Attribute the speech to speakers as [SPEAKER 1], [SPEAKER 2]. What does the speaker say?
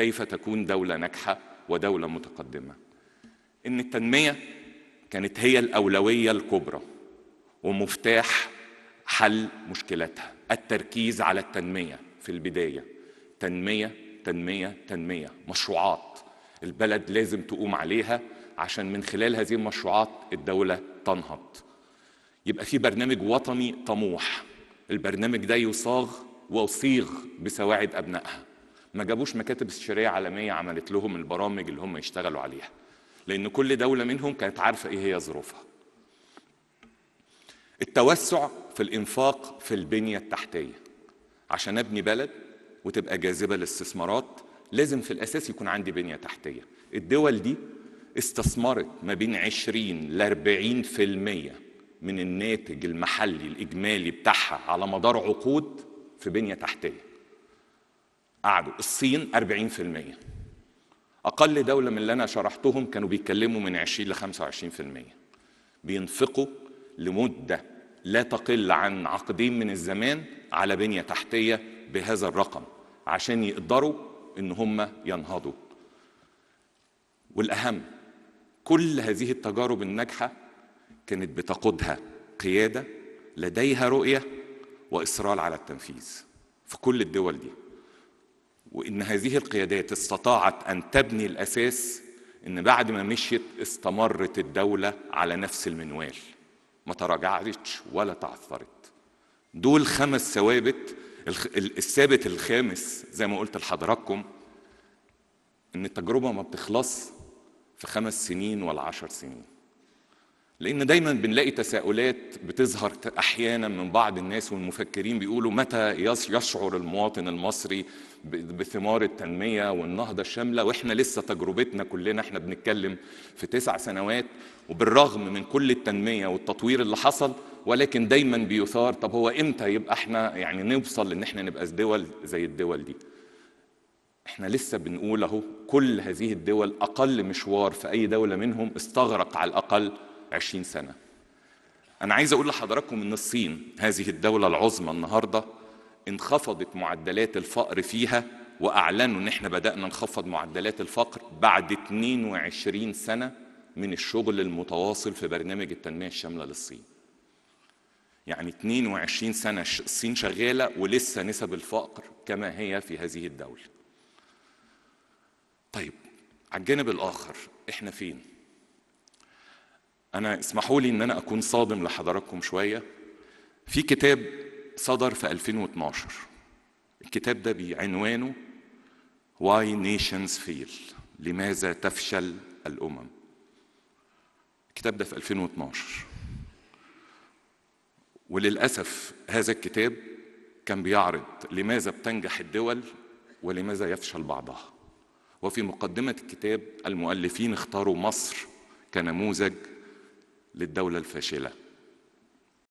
[SPEAKER 1] كيف تكون دوله ناجحه ودوله متقدمه ان التنميه كانت هي الاولويه الكبرى ومفتاح حل مشكلاتها التركيز على التنميه في البدايه تنميه تنميه تنميه مشروعات البلد لازم تقوم عليها عشان من خلال هذه المشروعات الدوله تنهض يبقى في برنامج وطني طموح البرنامج ده يصاغ وصيغ بسواعد ابنائها ما جابوش مكاتب استشاريه عالميه عملت لهم البرامج اللي هم يشتغلوا عليها لان كل دوله منهم كانت عارفه ايه هي ظروفها التوسع في الانفاق في البنيه التحتيه عشان ابني بلد وتبقى جاذبه للاستثمارات لازم في الاساس يكون عندي بنيه تحتيه الدول دي استثمرت ما بين 20 ل 40% من الناتج المحلي الاجمالي بتاعها على مدار عقود في بنيه تحتيه قعدوا الصين 40% أقل دولة من اللي أنا شرحتهم كانوا بيتكلموا من 20 ل 25% بينفقوا لمدة لا تقل عن عقدين من الزمان على بنية تحتية بهذا الرقم عشان يقدروا إن هم ينهضوا والأهم كل هذه التجارب الناجحة كانت بتقودها قيادة لديها رؤية وإصرار على التنفيذ في كل الدول دي ان هذه القيادات استطاعت ان تبني الاساس ان بعد ما مشيت استمرت الدوله على نفس المنوال ما تراجعتش ولا تعثرت دول خمس ثوابت الثابت الخامس زي ما قلت لحضراتكم ان التجربه ما بتخلص في خمس سنين ولا عشر سنين لان دايما بنلاقي تساؤلات بتظهر احيانا من بعض الناس والمفكرين بيقولوا متى يشعر المواطن المصري بثمار التنميه والنهضه الشامله واحنا لسه تجربتنا كلنا احنا بنتكلم في تسع سنوات وبالرغم من كل التنميه والتطوير اللي حصل ولكن دايما بيثار طب هو امتى يبقى احنا يعني نوصل ان احنا نبقى دول زي الدول دي احنا لسه بنقول اهو كل هذه الدول اقل مشوار في اي دوله منهم استغرق على الاقل 20 سنة أنا عايز أقول لحضراتكم إن الصين هذه الدولة العظمى النهاردة انخفضت معدلات الفقر فيها وأعلنوا إن إحنا بدأنا نخفض معدلات الفقر بعد 22 سنة من الشغل المتواصل في برنامج التنمية الشاملة للصين يعني 22 سنة الصين شغالة ولسه نسب الفقر كما هي في هذه الدولة طيب على الجانب الآخر إحنا فين؟ انا اسمحوا لي ان انا اكون صادم لحضراتكم شويه في كتاب صدر في 2012 الكتاب ده بعنوانه Why Nations Fail لماذا تفشل الأمم الكتاب ده في 2012 وللأسف هذا الكتاب كان بيعرض لماذا بتنجح الدول ولماذا يفشل بعضها وفي مقدمة الكتاب المؤلفين اختاروا مصر كنموذج للدولة الفاشلة